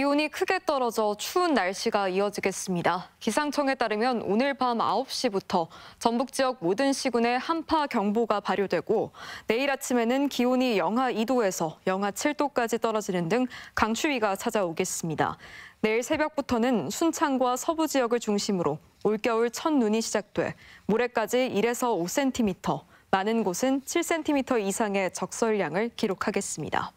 기온이 크게 떨어져 추운 날씨가 이어지겠습니다. 기상청에 따르면 오늘 밤 9시부터 전북 지역 모든 시군에 한파 경보가 발효되고 내일 아침에는 기온이 영하 2도에서 영하 7도까지 떨어지는 등 강추위가 찾아오겠습니다. 내일 새벽부터는 순창과 서부 지역을 중심으로 올겨울 첫 눈이 시작돼 모레까지 1에서 5cm, 많은 곳은 7cm 이상의 적설량을 기록하겠습니다.